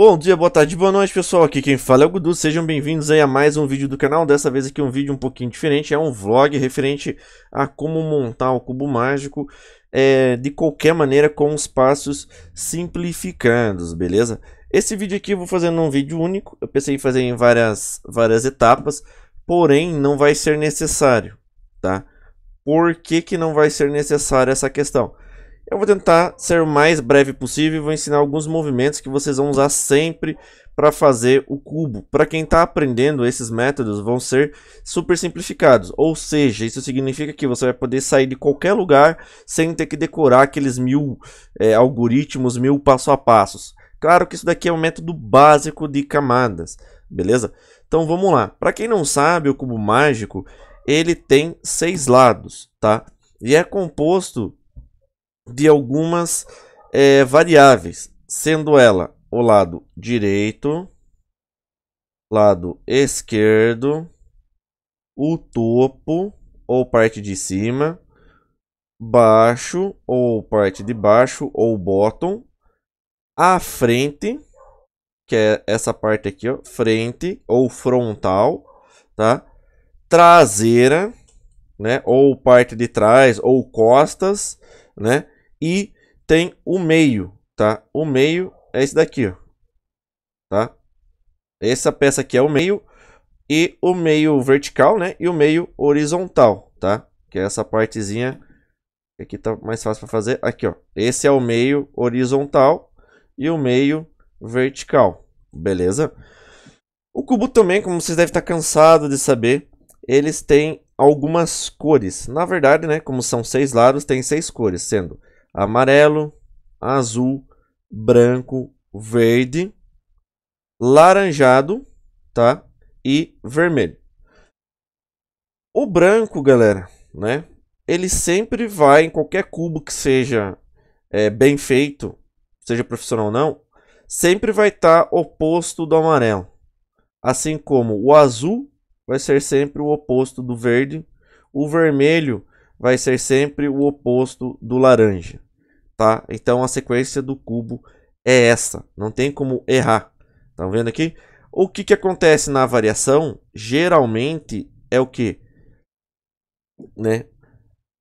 Bom dia, boa tarde, boa noite pessoal, aqui quem fala é o Gudu, sejam bem-vindos aí a mais um vídeo do canal, dessa vez aqui um vídeo um pouquinho diferente, é um vlog referente a como montar o cubo mágico é, de qualquer maneira com os passos simplificados, beleza? Esse vídeo aqui eu vou fazer num vídeo único, eu pensei em fazer em várias, várias etapas, porém não vai ser necessário, tá? Por que que não vai ser necessário essa questão? Eu vou tentar ser o mais breve possível e vou ensinar alguns movimentos que vocês vão usar sempre para fazer o cubo. Para quem está aprendendo, esses métodos vão ser super simplificados. Ou seja, isso significa que você vai poder sair de qualquer lugar sem ter que decorar aqueles mil é, algoritmos, mil passo a passos. Claro que isso daqui é um método básico de camadas, beleza? Então vamos lá. Para quem não sabe, o cubo mágico ele tem seis lados, tá? E é composto de algumas é, variáveis, sendo ela o lado direito, lado esquerdo, o topo ou parte de cima, baixo ou parte de baixo ou bottom, a frente, que é essa parte aqui, ó, frente ou frontal, tá? Traseira, né, ou parte de trás ou costas, né? E tem o meio, tá? O meio é esse daqui, ó. Tá? Essa peça aqui é o meio e o meio vertical, né? E o meio horizontal, tá? Que é essa partezinha aqui tá mais fácil para fazer. Aqui, ó. Esse é o meio horizontal e o meio vertical, beleza? O cubo também, como vocês devem estar cansados de saber, eles têm algumas cores. Na verdade, né, como são seis lados, tem seis cores, sendo amarelo, azul, branco, verde, laranjado, tá? E vermelho. O branco, galera, né? Ele sempre vai em qualquer cubo que seja é, bem feito, seja profissional ou não, sempre vai estar tá oposto do amarelo. Assim como o azul vai ser sempre o oposto do verde, o vermelho vai ser sempre o oposto do laranja, tá? Então a sequência do cubo é essa, não tem como errar. Estão tá vendo aqui? O que, que acontece na variação, geralmente, é o que? Né?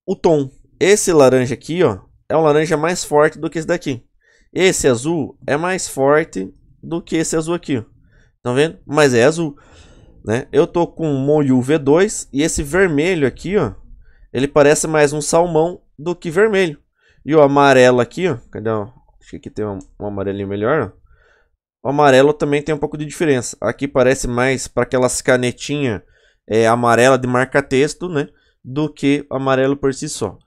O tom. Esse laranja aqui, ó, é um laranja mais forte do que esse daqui. Esse azul é mais forte do que esse azul aqui, tá Estão vendo? Mas é azul, né? Eu tô com um Moyu V2 e esse vermelho aqui, ó, ele parece mais um salmão do que vermelho. E o amarelo aqui, ó, cadê? Ó? Acho que aqui tem um, um amarelinho melhor. Ó. O amarelo também tem um pouco de diferença. Aqui parece mais para aquelas canetinhas é, amarela de marca-texto, né? Do que amarelo por si só.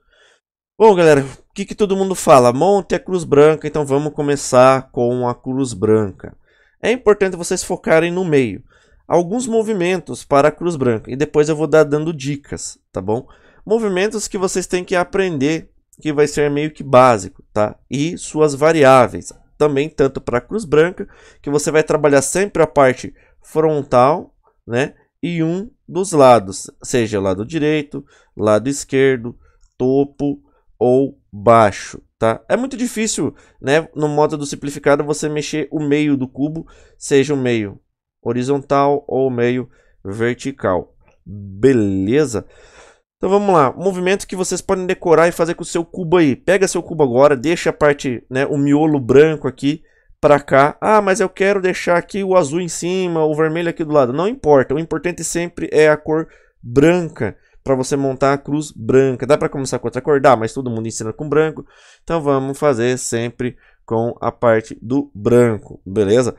Bom, galera, o que, que todo mundo fala? Monte a é cruz branca, então vamos começar com a cruz branca. É importante vocês focarem no meio. Alguns movimentos para a cruz branca. E depois eu vou dar dando dicas, tá bom? movimentos que vocês têm que aprender, que vai ser meio que básico, tá? E suas variáveis, também tanto para a cruz branca, que você vai trabalhar sempre a parte frontal, né? E um dos lados, seja lado direito, lado esquerdo, topo ou baixo, tá? É muito difícil, né, no módulo simplificado você mexer o meio do cubo, seja o meio horizontal ou meio vertical. Beleza? Então vamos lá, movimento que vocês podem decorar e fazer com o seu cubo aí. Pega seu cubo agora, deixa a parte, né, o miolo branco aqui para cá. Ah, mas eu quero deixar aqui o azul em cima, o vermelho aqui do lado. Não importa, o importante sempre é a cor branca para você montar a cruz branca. Dá para começar com outra cor? Dá, mas todo mundo ensina com branco. Então vamos fazer sempre com a parte do branco, beleza?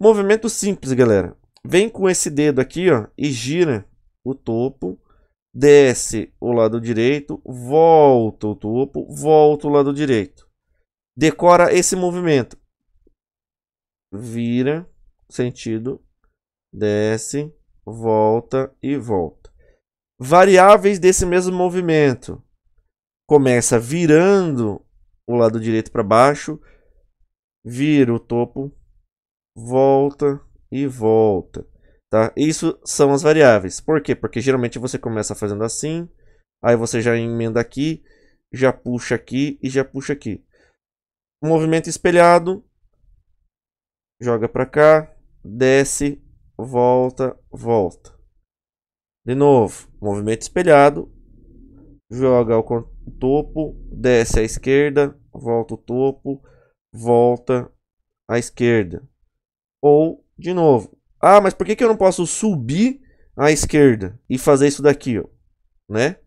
Movimento simples, galera. Vem com esse dedo aqui, ó, e gira o topo desce o lado direito, volta o topo, volta o lado direito. Decora esse movimento. Vira, sentido, desce, volta e volta. Variáveis desse mesmo movimento. Começa virando o lado direito para baixo, vira o topo, volta e volta. Tá? Isso são as variáveis. Por quê? Porque geralmente você começa fazendo assim, aí você já emenda aqui, já puxa aqui e já puxa aqui. Movimento espelhado, joga para cá, desce, volta, volta. De novo, movimento espelhado, joga o topo, desce à esquerda, volta o topo, volta à esquerda. Ou, de novo, ah, mas por que, que eu não posso subir à esquerda e fazer isso daqui, ó, né?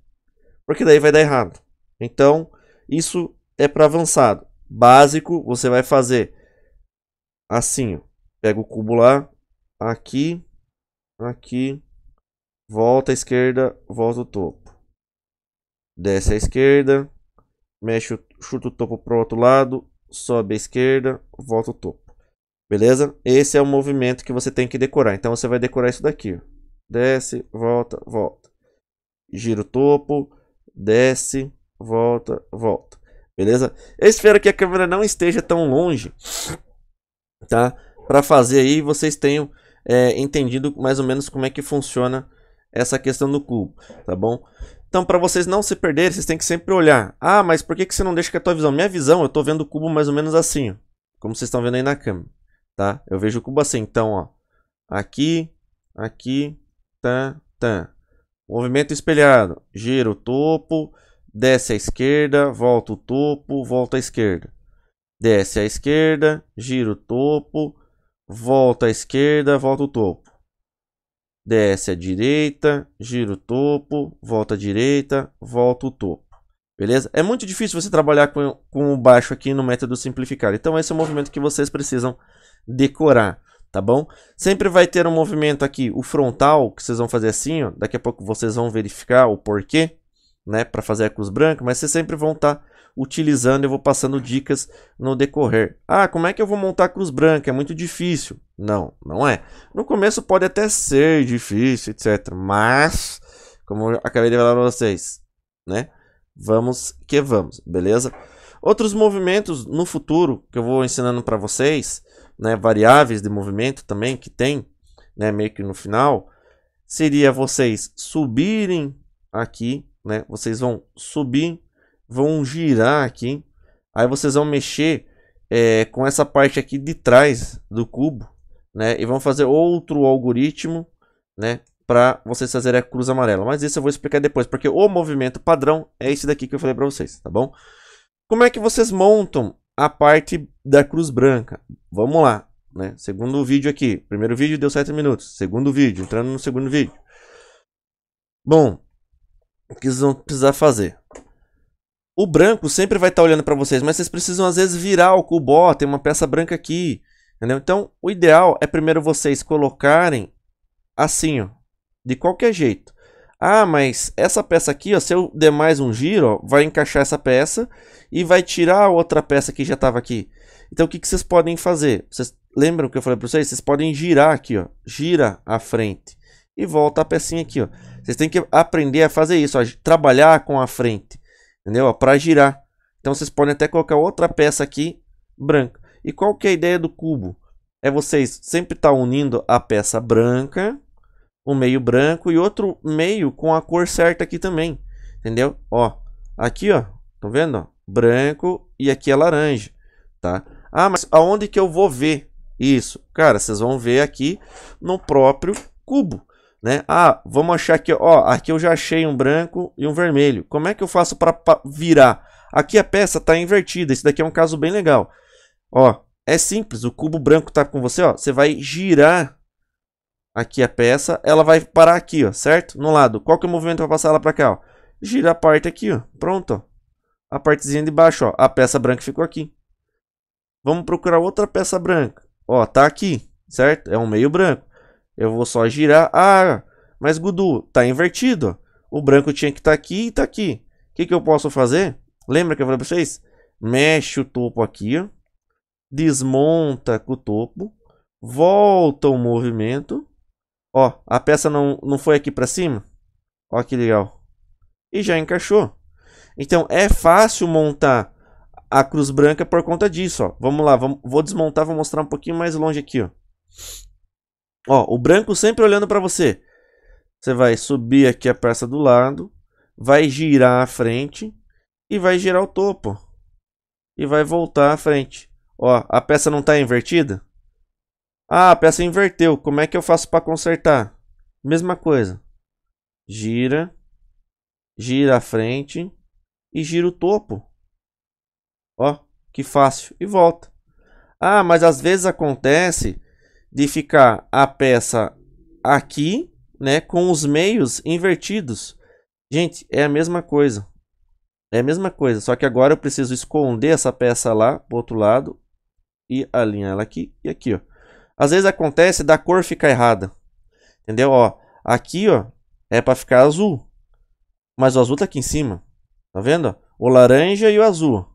Porque daí vai dar errado. Então, isso é para avançado. Básico, você vai fazer assim, ó. Pega o cubo lá, aqui, aqui, volta à esquerda, volta o topo. Desce à esquerda, mexe, chuta o topo para o outro lado, sobe à esquerda, volta o topo. Beleza? Esse é o movimento que você tem que decorar. Então você vai decorar isso daqui. Desce, volta, volta. Gira o topo, desce, volta, volta. Beleza? Eu espero que a câmera não esteja tão longe, tá? Para fazer aí vocês tenham é, entendido mais ou menos como é que funciona essa questão do cubo, tá bom? Então, para vocês não se perderem, vocês têm que sempre olhar. Ah, mas por que, que você não deixa que a tua visão? Minha visão, eu estou vendo o cubo mais ou menos assim, como vocês estão vendo aí na câmera tá? Eu vejo cubo assim, então, ó. Aqui, aqui, tan, tan. Movimento espelhado. Gira o topo, desce à esquerda, volta o topo, volta à esquerda. Desce à esquerda, gira o topo, volta à esquerda, volta o topo. Desce à direita, gira o topo, volta à direita, volta o topo. Beleza? É muito difícil você trabalhar com, com o baixo aqui no método simplificado. Então esse é o movimento que vocês precisam decorar, tá bom? Sempre vai ter um movimento aqui, o frontal, que vocês vão fazer assim, ó, daqui a pouco vocês vão verificar o porquê, né, para fazer a cruz branca, mas vocês sempre vão estar tá utilizando, eu vou passando dicas no decorrer. Ah, como é que eu vou montar a cruz branca? É muito difícil. Não, não é. No começo pode até ser difícil, etc, mas como eu acabei de falar para vocês, né? Vamos que vamos, beleza? Outros movimentos no futuro que eu vou ensinando para vocês né, variáveis de movimento também que tem, né, meio que no final, seria vocês subirem aqui, né, vocês vão subir, vão girar aqui, aí vocês vão mexer é, com essa parte aqui de trás do cubo, né, e vão fazer outro algoritmo, né, para vocês fazerem a cruz amarela. Mas isso eu vou explicar depois, porque o movimento padrão é esse daqui que eu falei para vocês, tá bom? Como é que vocês montam a parte da cruz branca. Vamos lá, né? Segundo vídeo aqui. Primeiro vídeo deu 7 minutos. Segundo vídeo, entrando no segundo vídeo. Bom, o que vocês vão precisar fazer? O branco sempre vai estar tá olhando para vocês, mas vocês precisam às vezes virar o cubó, tem uma peça branca aqui, entendeu? Então, o ideal é primeiro vocês colocarem assim, ó, de qualquer jeito. Ah, mas essa peça aqui, ó, se eu der mais um giro, ó, vai encaixar essa peça e vai tirar a outra peça que já estava aqui. Então o que, que vocês podem fazer? Vocês lembram que eu falei para vocês? Vocês podem girar aqui, ó, gira a frente e volta a pecinha aqui. Ó. Vocês têm que aprender a fazer isso, ó, trabalhar com a frente, entendeu? Para girar. Então vocês podem até colocar outra peça aqui branca. E qual que é a ideia do cubo? É vocês sempre estar tá unindo a peça branca um meio branco e outro meio com a cor certa aqui também, entendeu? Ó, aqui ó, tá vendo? Ó, branco e aqui é laranja, tá? Ah, mas aonde que eu vou ver isso? Cara, vocês vão ver aqui no próprio cubo, né? Ah, vamos achar que ó, aqui eu já achei um branco e um vermelho. Como é que eu faço para virar? Aqui a peça está invertida, esse daqui é um caso bem legal. Ó, é simples, o cubo branco tá com você, ó, você vai girar aqui a peça, ela vai parar aqui, ó, certo? No lado. Qual que é o movimento para passar ela para cá, ó? Gira a parte aqui, ó. Pronto, ó. A partezinha de baixo, ó. A peça branca ficou aqui. Vamos procurar outra peça branca. Ó, tá aqui, certo? É um meio branco. Eu vou só girar. Ah, mas Gudu, tá invertido. O branco tinha que estar tá aqui e tá aqui. O que, que eu posso fazer? Lembra que eu falei pra vocês? Mexe o topo aqui, ó. Desmonta com o topo. Volta o movimento Ó, a peça não, não foi aqui para cima. Ó que legal. E já encaixou. Então é fácil montar a cruz branca por conta disso, ó. Vamos lá, vamos, vou desmontar, vou mostrar um pouquinho mais longe aqui, ó. Ó, o branco sempre olhando para você. Você vai subir aqui a peça do lado, vai girar a frente e vai girar o topo. E vai voltar à frente. Ó, a peça não está invertida? Ah, a peça inverteu. Como é que eu faço para consertar? Mesma coisa. Gira. Gira a frente. E gira o topo. Ó, que fácil. E volta. Ah, mas às vezes acontece de ficar a peça aqui, né? Com os meios invertidos. Gente, é a mesma coisa. É a mesma coisa, só que agora eu preciso esconder essa peça lá pro outro lado e alinhar ela aqui e aqui, ó. Às vezes acontece da cor ficar errada. Entendeu? Ó, aqui, ó, é para ficar azul. Mas o azul tá aqui em cima. Tá vendo? O laranja e o azul.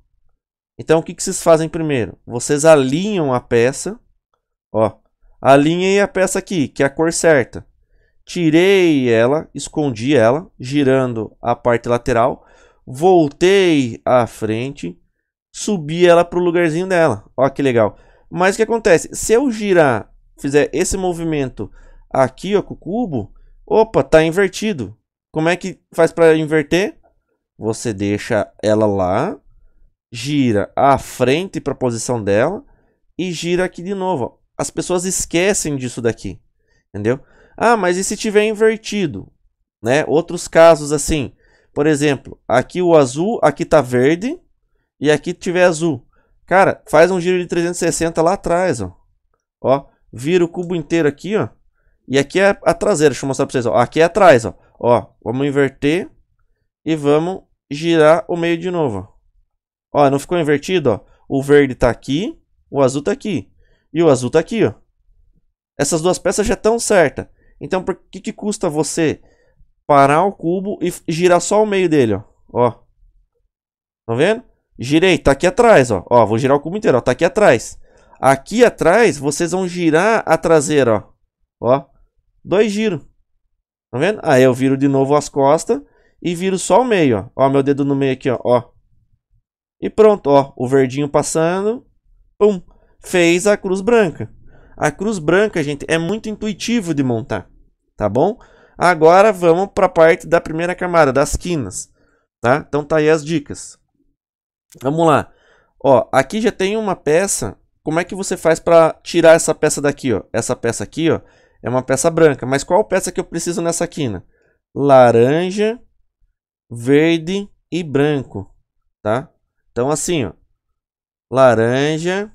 Então, o que, que vocês fazem primeiro? Vocês alinham a peça. Ó, alinhei a peça aqui, que é a cor certa. Tirei ela, escondi ela, girando a parte lateral. Voltei à frente, subi ela para o lugarzinho dela. Ó, que legal. Mas o que acontece? Se eu girar, fizer esse movimento aqui ó, com o cubo, opa, tá invertido. Como é que faz para inverter? Você deixa ela lá, gira à frente para a posição dela e gira aqui de novo. Ó. As pessoas esquecem disso daqui, entendeu? Ah, mas e se tiver invertido? Né? Outros casos assim, por exemplo, aqui o azul, aqui tá verde e aqui tiver azul. Cara, faz um giro de 360 lá atrás, ó. Ó, vira o cubo inteiro aqui, ó. E aqui é a traseira, deixa eu mostrar pra vocês, ó. Aqui é atrás, ó. Ó, vamos inverter e vamos girar o meio de novo, ó. ó não ficou invertido, ó. O verde tá aqui, o azul tá aqui. E o azul tá aqui, ó. Essas duas peças já estão certas. Então, por que que custa você parar o cubo e girar só o meio dele, ó? Ó. Tá vendo? Girei, tá aqui atrás, ó. Ó, vou girar o cubo inteiro, ó, tá aqui atrás. Aqui atrás, vocês vão girar a traseira, ó. Ó, dois giros. Tá vendo? Aí eu viro de novo as costas e viro só o meio, ó. Ó, meu dedo no meio aqui, ó. ó. E pronto, ó. O verdinho passando. Pum. Fez a cruz branca. A cruz branca, gente, é muito intuitivo de montar. Tá bom? Agora vamos para a parte da primeira camada, das quinas. Tá? Então tá aí as dicas. Vamos lá. Ó, aqui já tem uma peça. Como é que você faz para tirar essa peça daqui, ó? Essa peça aqui, ó, é uma peça branca. Mas qual peça que eu preciso nessa quina? Laranja, verde e branco, tá? Então, assim, ó. Laranja,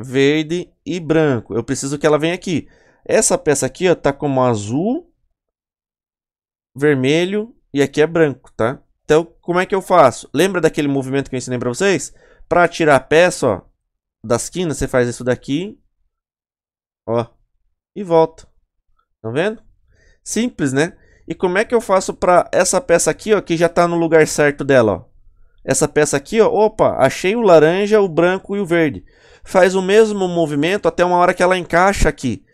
verde e branco. Eu preciso que ela venha aqui. Essa peça aqui, ó, tá como azul, vermelho e aqui é branco, tá? Como é que eu faço? Lembra daquele movimento que eu ensinei para vocês? Para tirar a peça, ó, das quinas você faz isso daqui. Ó. E volta. Tá vendo? Simples, né? E como é que eu faço para essa peça aqui, ó, que já tá no lugar certo dela, ó? Essa peça aqui, ó, opa, achei o laranja, o branco e o verde. Faz o mesmo movimento até uma hora que ela encaixa aqui.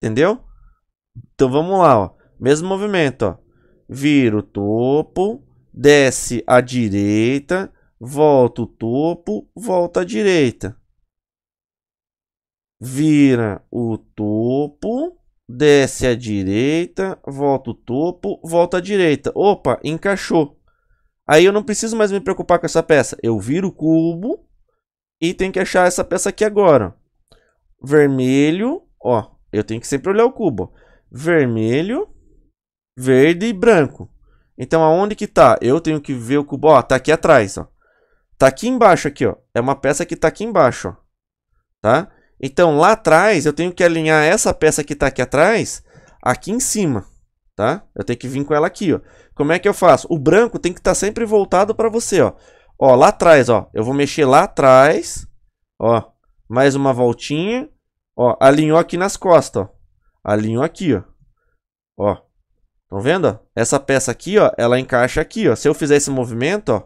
Entendeu? Então vamos lá, ó. Mesmo movimento, ó. Viro o topo, desce à direita, volta o topo, volta à direita. Vira o topo, desce à direita, volta o topo, volta à direita. Opa, encaixou. Aí eu não preciso mais me preocupar com essa peça. Eu viro o cubo e tenho que achar essa peça aqui agora. Vermelho, ó, eu tenho que sempre olhar o cubo. Vermelho, verde e branco. Então aonde que tá? Eu tenho que ver o cubo, ó, tá aqui atrás, ó. Tá aqui embaixo aqui, ó. É uma peça que tá aqui embaixo, ó. Tá? Então lá atrás eu tenho que alinhar essa peça que tá aqui atrás aqui em cima, tá? Eu tenho que vir com ela aqui, ó. Como é que eu faço? O branco tem que estar tá sempre voltado para você, ó. Ó, lá atrás, ó. Eu vou mexer lá atrás, ó. Mais uma voltinha, ó. Alinhou aqui nas costas, ó. Alinhou aqui, ó. Ó, Estão vendo? Essa peça aqui, ó, ela encaixa aqui, ó. Se eu fizer esse movimento, ó,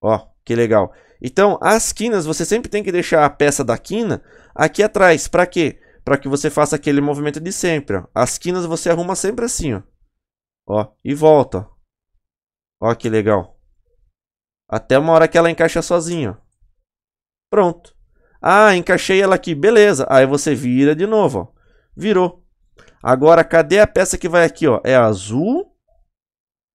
ó, que legal. Então, as quinas, você sempre tem que deixar a peça da quina aqui atrás. Para quê? Para que você faça aquele movimento de sempre, ó. As quinas você arruma sempre assim, ó. Ó, e volta, ó. Ó, que legal. Até uma hora que ela encaixa sozinha, Pronto. Ah, encaixei ela aqui, beleza. Aí você vira de novo, ó. Virou. Agora, cadê a peça que vai aqui, ó? É azul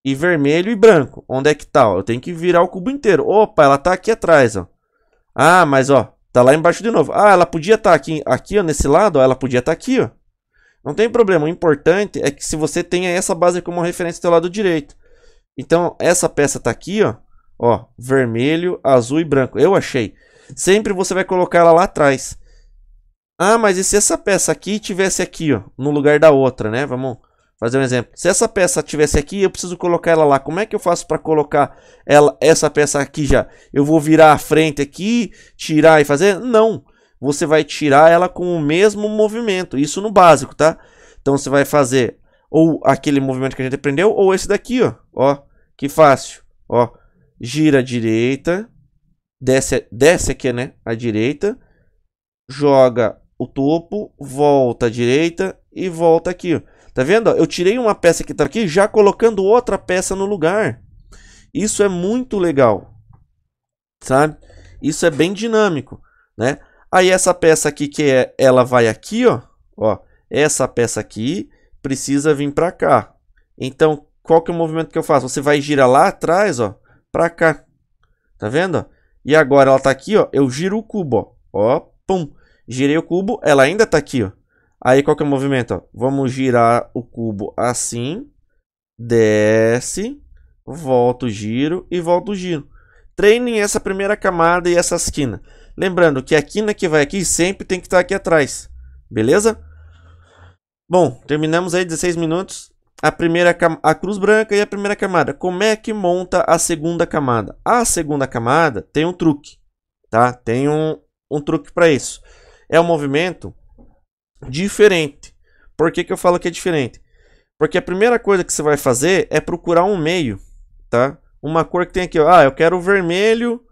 e vermelho e branco. Onde é que tá, ó? Eu tenho que virar o cubo inteiro. Opa, ela tá aqui atrás, ó. Ah, mas, ó, tá lá embaixo de novo. Ah, ela podia estar tá aqui, aqui, ó, nesse lado, ó, ela podia estar tá aqui, ó. Não tem problema, o importante é que se você tenha essa base como referência do seu lado direito. Então, essa peça tá aqui, ó. Ó, vermelho, azul e branco. Eu achei. Sempre você vai colocar ela lá atrás. Ah, mas e se essa peça aqui tivesse aqui, ó, no lugar da outra, né? Vamos fazer um exemplo. Se essa peça tivesse aqui, eu preciso colocar ela lá. Como é que eu faço para colocar ela, essa peça aqui já? Eu vou virar a frente aqui, tirar e fazer? Não. Você vai tirar ela com o mesmo movimento. Isso no básico, tá? Então você vai fazer ou aquele movimento que a gente aprendeu, ou esse daqui, ó. Ó, que fácil. Ó, gira à direita, desce, desce aqui, né? À direita, joga o topo, volta à direita e volta aqui. Tá vendo? Eu tirei uma peça que tá aqui, já colocando outra peça no lugar. Isso é muito legal, sabe? Isso é bem dinâmico, né? Aí essa peça aqui que é, ela vai aqui, ó, ó, essa peça aqui precisa vir para cá. Então, qual que é o movimento que eu faço? Você vai girar lá atrás, ó, para cá. Tá vendo? E agora ela tá aqui, ó, eu giro o cubo, ó, ó, pum. Girei o cubo, ela ainda tá aqui, ó. Aí qual que é o movimento, ó? Vamos girar o cubo assim. Desce. Volta o giro e volta o giro. Treinem essa primeira camada e essa esquina. Lembrando que a quina que vai aqui sempre tem que estar tá aqui atrás. Beleza? Bom, terminamos aí 16 minutos. A primeira a cruz branca e a primeira camada. Como é que monta a segunda camada? A segunda camada tem um truque, tá? Tem um, um truque para isso é um movimento diferente. Por que, que eu falo que é diferente? Porque a primeira coisa que você vai fazer é procurar um meio, tá? Uma cor que tem aqui, ó. Ah, eu quero vermelho.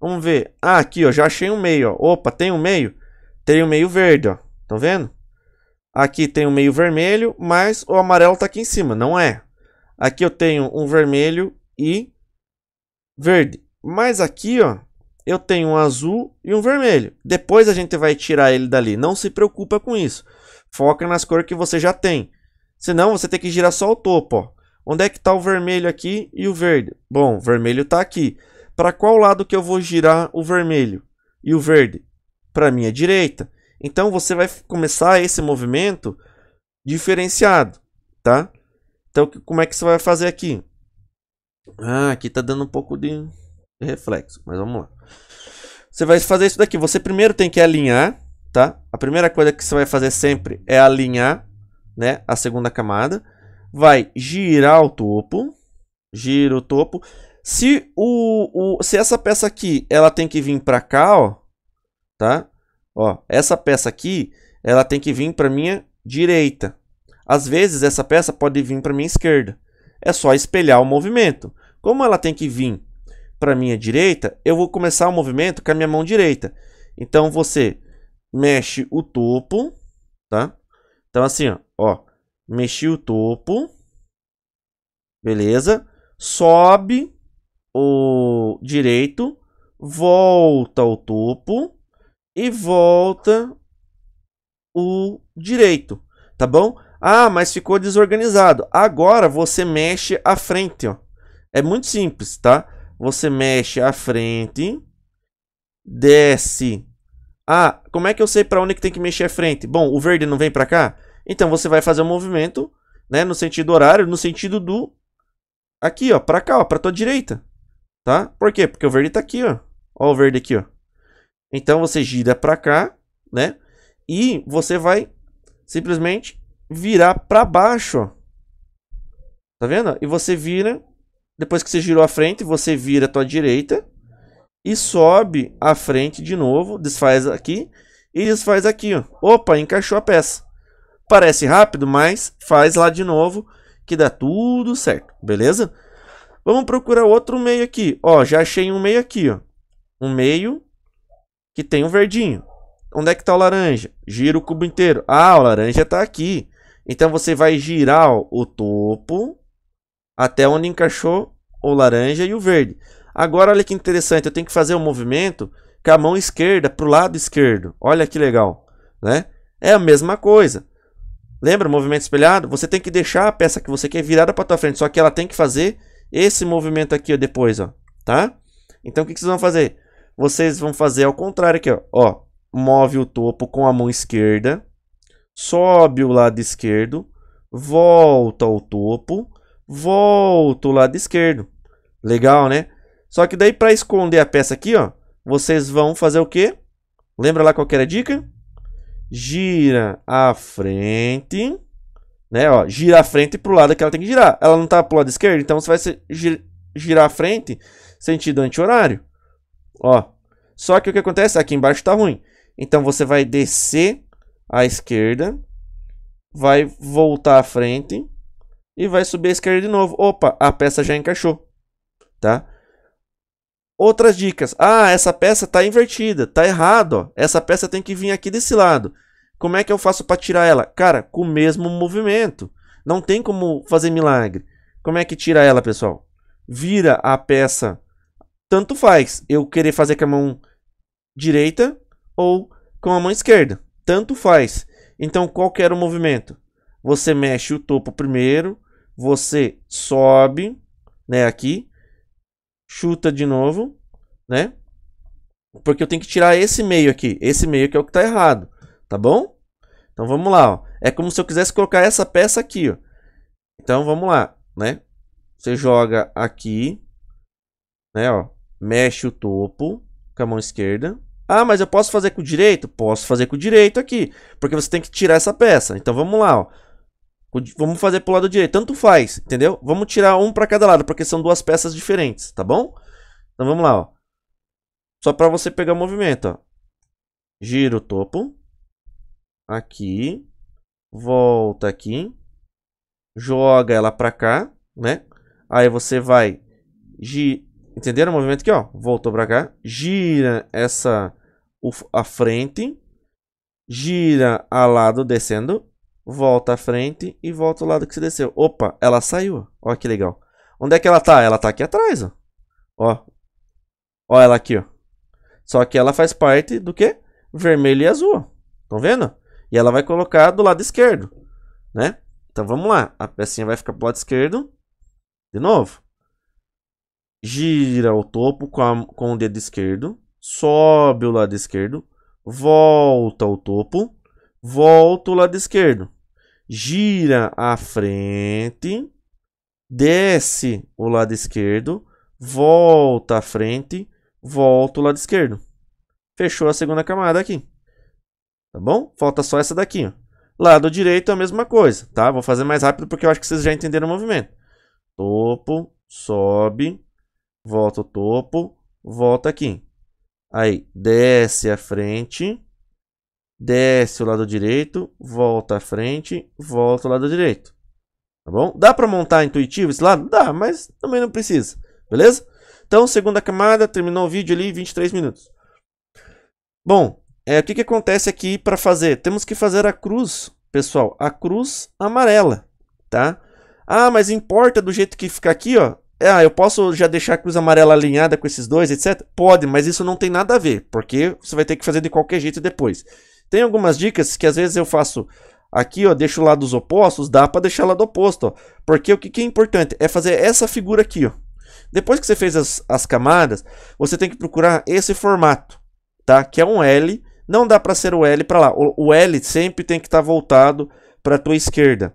Vamos ver. Ah, aqui, ó. Já achei um meio, ó. Opa, tem um meio? Tem um meio verde, ó. Tá vendo? Aqui tem um meio vermelho, mas o amarelo tá aqui em cima. Não é. Aqui eu tenho um vermelho e verde. Mas aqui, ó eu tenho um azul e um vermelho. Depois a gente vai tirar ele dali. Não se preocupa com isso. Foca nas cores que você já tem. Senão você tem que girar só o topo. Ó. Onde é que está o vermelho aqui e o verde? Bom, o vermelho está aqui. Para qual lado que eu vou girar o vermelho e o verde? Para a minha direita. Então você vai começar esse movimento diferenciado, tá? Então como é que você vai fazer aqui? Ah, aqui está dando um pouco de reflexo, mas vamos lá. Você vai fazer isso daqui. Você primeiro tem que alinhar, tá? A primeira coisa que você vai fazer sempre é alinhar, né, a segunda camada. Vai girar o topo, gira o topo. Se o, o se essa peça aqui, ela tem que vir para cá, ó, tá? Ó, essa peça aqui, ela tem que vir para minha direita. Às vezes essa peça pode vir para minha esquerda. É só espelhar o movimento. Como ela tem que vir para minha direita, eu vou começar o movimento com a minha mão direita. Então você mexe o topo, tá? Então assim, ó, ó mexi o topo. Beleza? Sobe o direito, volta o topo e volta o direito, tá bom? Ah, mas ficou desorganizado. Agora você mexe a frente, ó. É muito simples, tá? você mexe à frente, desce. Ah, como é que eu sei para onde que tem que mexer à frente? Bom, o verde não vem para cá? Então você vai fazer um movimento, né, no sentido horário, no sentido do aqui, ó, para cá, ó, para tua direita. Tá? Por quê? Porque o verde tá aqui, ó. Ó o verde aqui, ó. Então você gira para cá, né? E você vai simplesmente virar para baixo, ó. Tá vendo? E você vira depois que você girou a frente, você vira a tua direita e sobe a frente de novo, desfaz aqui e desfaz aqui, ó. Opa, encaixou a peça. Parece rápido, mas faz lá de novo que dá tudo certo, beleza? Vamos procurar outro meio aqui. Ó, já achei um meio aqui, ó. Um meio que tem um verdinho. Onde é que tá o laranja? Gira o cubo inteiro. Ah, o laranja tá aqui. Então você vai girar ó, o topo até onde encaixou o laranja e o verde. Agora olha que interessante, eu tenho que fazer um movimento com a mão esquerda para o lado esquerdo. Olha que legal, né? É a mesma coisa. Lembra o movimento espelhado? Você tem que deixar a peça que você quer virada para tua frente, só que ela tem que fazer esse movimento aqui ó, depois, ó, tá? Então o que, que vocês vão fazer? Vocês vão fazer ao contrário aqui, ó. ó. Move o topo com a mão esquerda, sobe o lado esquerdo, volta ao topo, volta o lado esquerdo. Legal, né? Só que daí para esconder a peça aqui, ó, vocês vão fazer o quê? Lembra lá qual era a dica? Gira a frente, né, ó, gira a frente pro lado que ela tem que girar. Ela não tá pro lado esquerdo, então você vai gir girar a frente sentido anti-horário. Ó. Só que o que acontece aqui embaixo tá ruim. Então você vai descer à esquerda, vai voltar à frente e vai subir a esquerda de novo. Opa, a peça já encaixou, tá? Outras dicas. Ah, essa peça está invertida, tá errado, ó. Essa peça tem que vir aqui desse lado. Como é que eu faço para tirar ela? Cara, com o mesmo movimento. Não tem como fazer milagre. Como é que tira ela, pessoal? Vira a peça. Tanto faz eu querer fazer com a mão direita ou com a mão esquerda. Tanto faz. Então, qual que era o movimento? Você mexe o topo primeiro, você sobe, né, aqui, chuta de novo, né? Porque eu tenho que tirar esse meio aqui, esse meio que é o que está errado, tá bom? Então vamos lá, ó. É como se eu quisesse colocar essa peça aqui, ó. Então vamos lá, né? Você joga aqui, né, ó, mexe o topo com a mão esquerda. Ah, mas eu posso fazer com o direito? Posso fazer com o direito aqui, porque você tem que tirar essa peça. Então vamos lá, ó. Vamos fazer pro lado direito, tanto faz, entendeu? Vamos tirar um para cada lado, porque são duas peças diferentes, tá bom? Então vamos lá, ó. Só para você pegar o movimento, ó. Gira o topo. Aqui. Volta aqui. Joga ela para cá, né? Aí você vai... Gi... Entenderam o movimento aqui, ó? Voltou para cá. Gira essa... A frente. Gira a lado descendo volta à frente e volta ao lado que você desceu. Opa, ela saiu. Ó que legal. Onde é que ela tá? Ela tá aqui atrás, ó. Ó. Ó ela aqui, ó. Só que ela faz parte do que? Vermelho e azul. Estão vendo? E ela vai colocar do lado esquerdo, né? Então vamos lá. A pecinha vai ficar pro lado esquerdo. De novo. Gira o topo com, a, com o dedo esquerdo. Sobe o lado esquerdo. Volta o topo. Volta o lado esquerdo gira à frente, desce o lado esquerdo, volta à frente, volta o lado esquerdo. Fechou a segunda camada aqui. Tá bom? Falta só essa daqui, ó. Lado direito é a mesma coisa, tá? Vou fazer mais rápido porque eu acho que vocês já entenderam o movimento. Topo, sobe, volta o topo, volta aqui. Aí, desce à frente, desce o lado direito, volta à frente, volta o lado direito. Tá bom? Dá para montar intuitivo esse lado? Dá, mas também não precisa. Beleza? Então, segunda camada, terminou o vídeo ali, 23 minutos. Bom, é, o que, que acontece aqui para fazer? Temos que fazer a cruz, pessoal, a cruz amarela, tá? Ah, mas importa do jeito que ficar aqui, ó. É, ah, eu posso já deixar a cruz amarela alinhada com esses dois, etc? Pode, mas isso não tem nada a ver, porque você vai ter que fazer de qualquer jeito depois. Tem algumas dicas que às vezes eu faço aqui, ó, deixo lado dos opostos, dá para deixar lado oposto, ó. Porque o que, que é importante é fazer essa figura aqui, ó. Depois que você fez as, as camadas, você tem que procurar esse formato, tá? Que é um L, não dá para ser o L para lá. O, o, L sempre tem que estar tá voltado para tua esquerda.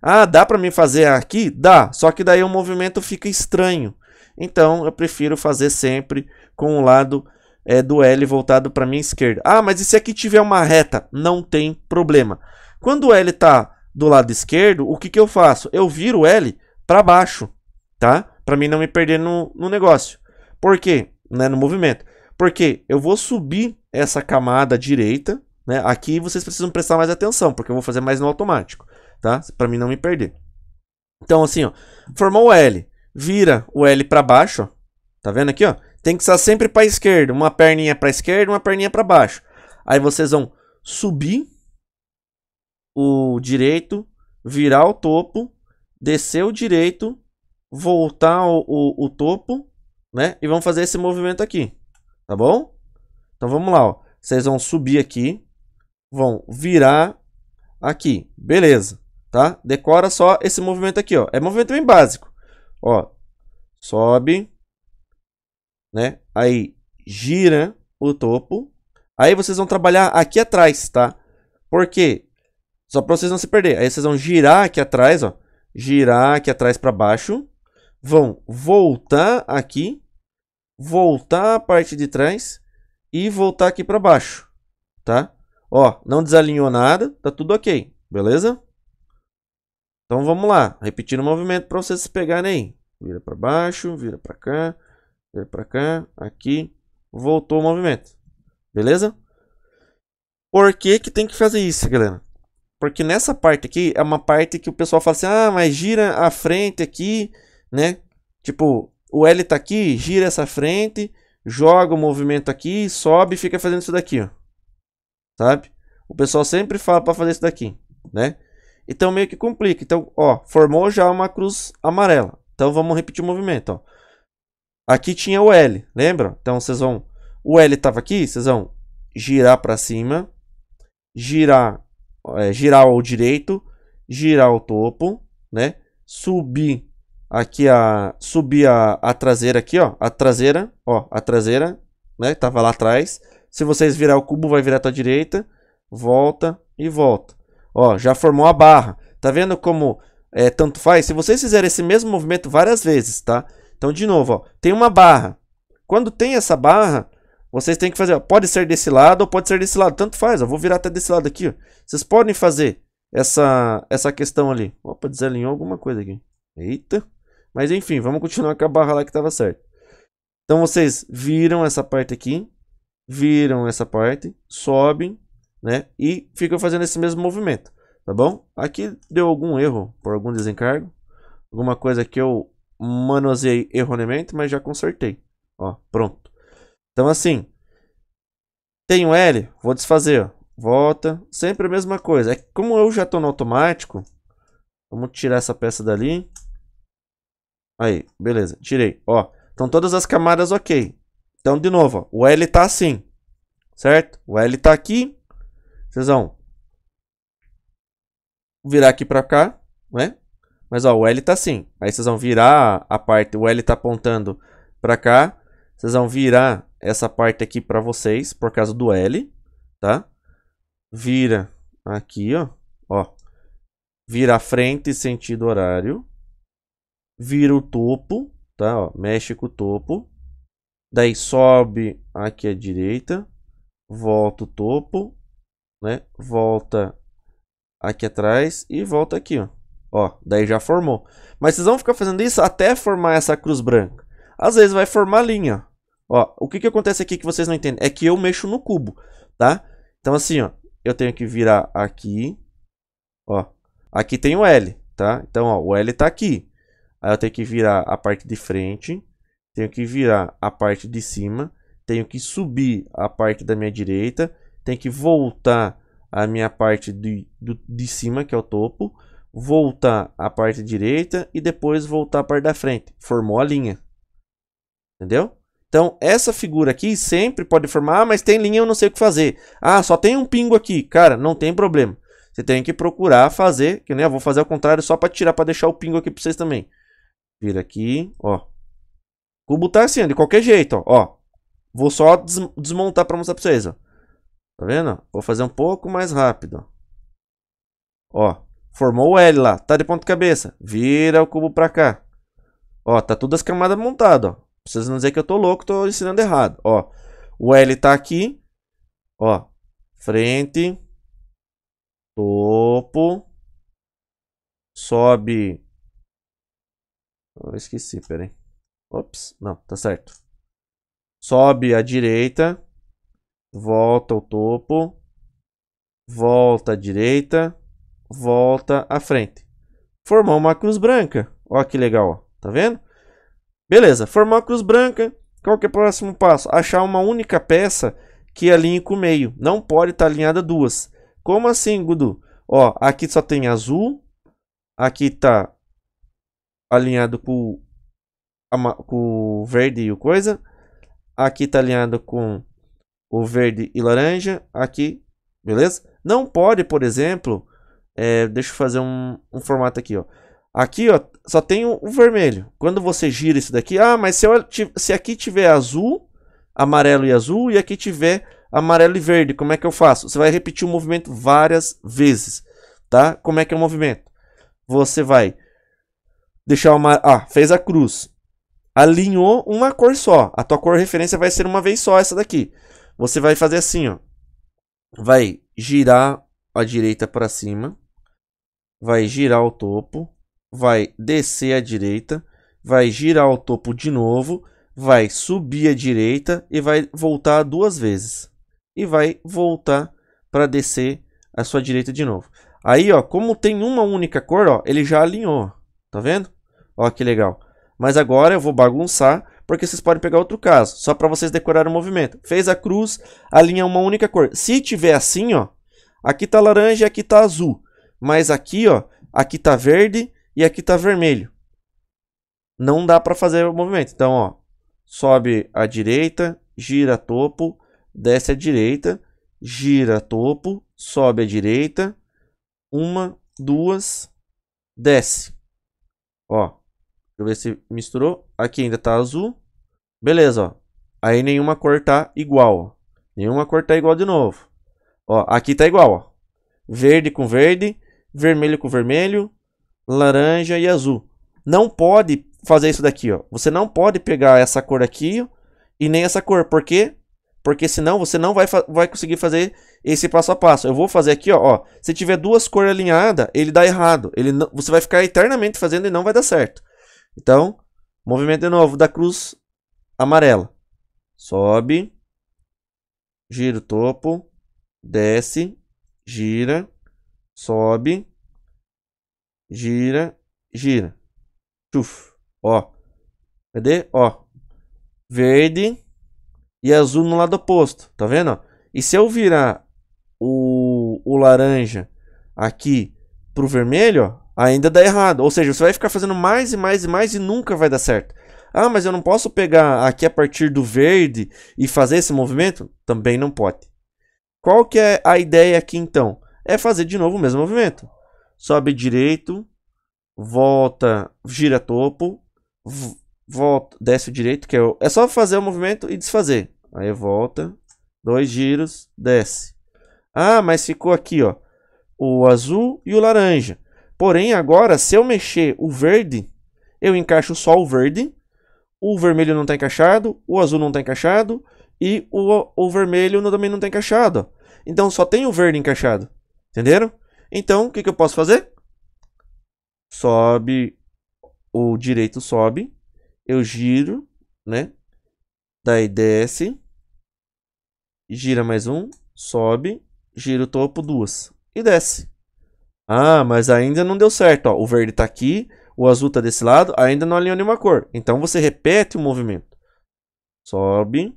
Ah, dá para mim fazer aqui? Dá, só que daí o movimento fica estranho. Então, eu prefiro fazer sempre com o lado é, do L voltado para minha esquerda. Ah, mas e se aqui tiver uma reta? Não tem problema. Quando o L está do lado esquerdo, o que, que eu faço? Eu viro o L para baixo, tá? Para mim não me perder no, no negócio. Por quê? Né, no movimento. Porque eu vou subir essa camada direita, né? Aqui vocês precisam prestar mais atenção, porque eu vou fazer mais no automático, tá? Para mim não me perder. Então assim, ó, formou o L, vira o L para baixo, ó. Tá vendo aqui, ó? Tem que estar sempre para esquerda, uma perninha para esquerda, uma perninha para baixo. Aí vocês vão subir o direito, virar o topo, descer o direito, voltar o, o, o topo, né? E vão fazer esse movimento aqui, tá bom? Então vamos lá, ó. Vocês vão subir aqui, vão virar aqui, beleza, tá? Decora só esse movimento aqui, ó. É movimento bem básico, ó. Sobe, né? Aí gira o topo. Aí vocês vão trabalhar aqui atrás, tá? Por quê? Só para vocês não se perder. Aí vocês vão girar aqui atrás, ó. Girar aqui atrás para baixo. Vão voltar aqui, voltar a parte de trás e voltar aqui para baixo, tá? Ó, não desalinhou nada, tá tudo OK, beleza? Então vamos lá, repetindo o movimento para vocês pegarem aí. Vira para baixo, vira para cá, Veio pra cá, aqui. Voltou o movimento. Beleza? Por que, que tem que fazer isso, galera? Porque nessa parte aqui é uma parte que o pessoal fala assim: ah, mas gira a frente aqui, né? Tipo, o L tá aqui, gira essa frente, joga o movimento aqui, sobe e fica fazendo isso daqui, ó. Sabe? O pessoal sempre fala para fazer isso daqui, né? Então meio que complica. Então, ó, formou já uma cruz amarela. Então vamos repetir o movimento, ó. Aqui tinha o L, lembra? Então vocês vão. O L estava aqui, vocês vão girar para cima, girar, é, girar ao direito, girar o topo, né? Subir aqui a subir a, a traseira aqui, ó, a traseira, ó, a traseira, né? Tava lá atrás. Se vocês virar o cubo, vai virar para direita, volta e volta. Ó, já formou a barra. Tá vendo como é, tanto faz? Se vocês fizerem esse mesmo movimento várias vezes, tá? Então, de novo, ó, tem uma barra. Quando tem essa barra, vocês têm que fazer. Ó, pode ser desse lado ou pode ser desse lado. Tanto faz. Eu vou virar até desse lado aqui. Ó. Vocês podem fazer essa, essa questão ali. Opa, desalinhou alguma coisa aqui. Eita. Mas enfim, vamos continuar com a barra lá que estava certa. Então, vocês viram essa parte aqui. Viram essa parte. Sobem. Né? E ficam fazendo esse mesmo movimento. Tá bom? Aqui deu algum erro por algum desencargo. Alguma coisa que eu manuseei erroneamente, mas já consertei. Ó, pronto. Então assim, tem um L, vou desfazer, ó. Volta, sempre a mesma coisa. É que como eu já tô no automático, vamos tirar essa peça dali. Aí, beleza, tirei, ó. Então todas as camadas ok. Então de novo, ó, o L tá assim, certo? O L tá aqui, vocês vão virar aqui pra cá, né? Mas ó, o L tá assim. Aí vocês vão virar a parte, o L tá apontando para cá. Vocês vão virar essa parte aqui para vocês por causa do L, tá? Vira aqui, ó, ó. Vira a frente sentido horário. Vira o topo, tá, ó, mexe com o topo. Daí sobe aqui à direita, volta o topo, né? Volta aqui atrás e volta aqui, ó. Ó, daí já formou. Mas vocês vão ficar fazendo isso até formar essa cruz branca. Às vezes vai formar linha. Ó, o que que acontece aqui que vocês não entendem? É que eu mexo no cubo, tá? Então assim, ó, eu tenho que virar aqui, ó. Aqui tem o L, tá? Então, ó, o L tá aqui. Aí eu tenho que virar a parte de frente, tenho que virar a parte de cima, tenho que subir a parte da minha direita, tenho que voltar a minha parte de, do, de cima, que é o topo, voltar a parte direita e depois voltar a parte da frente. Formou a linha. Entendeu? Então, essa figura aqui sempre pode formar, ah, mas tem linha, eu não sei o que fazer. Ah, só tem um pingo aqui. Cara, não tem problema. Você tem que procurar fazer, que nem eu ah, vou fazer ao contrário só para tirar, para deixar o pingo aqui para vocês também. Vira aqui, ó. Cubo tá assim, de qualquer jeito, ó. ó. Vou só des desmontar para mostrar para vocês, ó. Tá vendo? Vou fazer um pouco mais rápido, ó. Formou o L lá, tá de ponta cabeça. Vira o cubo pra cá. Ó, tá todas as camadas montadas, ó. Precisa não dizer que eu tô louco, tô ensinando errado. Ó, o L tá aqui. Ó, frente. Topo. Sobe. Eu esqueci, peraí. Ops, não, tá certo. Sobe à direita. Volta o topo. Volta à direita volta à frente. Formou uma cruz branca. Ó que legal, ó. tá vendo? Beleza, formou a cruz branca. Qual que é o próximo passo? Achar uma única peça que alinhe com o meio. Não pode estar tá alinhada duas. Como assim, Gudu? Ó, aqui só tem azul. Aqui tá alinhado com, com o verde e o coisa. Aqui tá alinhado com o verde e laranja. Aqui, beleza? Não pode, por exemplo, é, deixa eu fazer um, um formato aqui, ó. Aqui, ó, só tem o, o, vermelho. Quando você gira isso daqui, ah, mas se, eu, se aqui tiver azul, amarelo e azul, e aqui tiver amarelo e verde, como é que eu faço? Você vai repetir o movimento várias vezes, tá? Como é que é o movimento? Você vai deixar uma... Ah, fez a cruz. Alinhou uma cor só. A tua cor referência vai ser uma vez só, essa daqui. Você vai fazer assim, ó. Vai girar a direita para cima vai girar o topo, vai descer à direita, vai girar o topo de novo, vai subir à direita e vai voltar duas vezes. E vai voltar para descer à sua direita de novo. Aí, ó, como tem uma única cor, ó, ele já alinhou, tá vendo? Ó, que legal. Mas agora eu vou bagunçar, porque vocês podem pegar outro caso, só para vocês decorarem o movimento. Fez a cruz, alinha uma única cor. Se tiver assim, ó, aqui tá laranja e aqui tá azul. Mas aqui, ó, aqui tá verde e aqui tá vermelho. Não dá para fazer o movimento. Então, ó, sobe à direita, gira topo, desce à direita, gira topo, sobe à direita, uma, duas, desce. Ó, deixa eu ver se misturou. Aqui ainda tá azul. Beleza, ó. Aí nenhuma cor tá igual, ó. Nenhuma cor tá igual de novo. Ó, aqui tá igual, ó. Verde com verde, vermelho com vermelho, laranja e azul. Não pode fazer isso daqui, ó. Você não pode pegar essa cor aqui e nem essa cor. Por quê? Porque senão você não vai, vai conseguir fazer esse passo a passo. Eu vou fazer aqui, ó, ó. Se tiver duas cores alinhadas, ele dá errado. Ele não, você vai ficar eternamente fazendo e não vai dar certo. Então, movimento de novo da cruz amarela. Sobe. Gira o topo. Desce. Gira sobe, gira, gira. chuf Ó. Cadê? Ó. Verde e azul no lado oposto. Tá vendo? E se eu virar o, o laranja aqui pro vermelho, ó, ainda dá errado. Ou seja, você vai ficar fazendo mais e mais e mais e nunca vai dar certo. Ah, mas eu não posso pegar aqui a partir do verde e fazer esse movimento? Também não pode. Qual que é a ideia aqui então? é fazer de novo o mesmo movimento. Sobe direito, volta, gira topo, volta, desce o direito, que é, o, é só fazer o movimento e desfazer. Aí volta, dois giros, desce. Ah, mas ficou aqui, ó, o azul e o laranja. Porém, agora, se eu mexer o verde, eu encaixo só o verde, o vermelho não está encaixado, o azul não está encaixado e o, o vermelho também não está encaixado. Então, só tem o verde encaixado. Entenderam? Então, o que, que eu posso fazer? Sobe, o direito sobe, eu giro, né? Daí desce, gira mais um, sobe, gira o topo duas e desce. Ah, mas ainda não deu certo. Ó. O verde tá aqui, o azul tá desse lado, ainda não alinhou nenhuma cor. Então você repete o movimento. Sobe,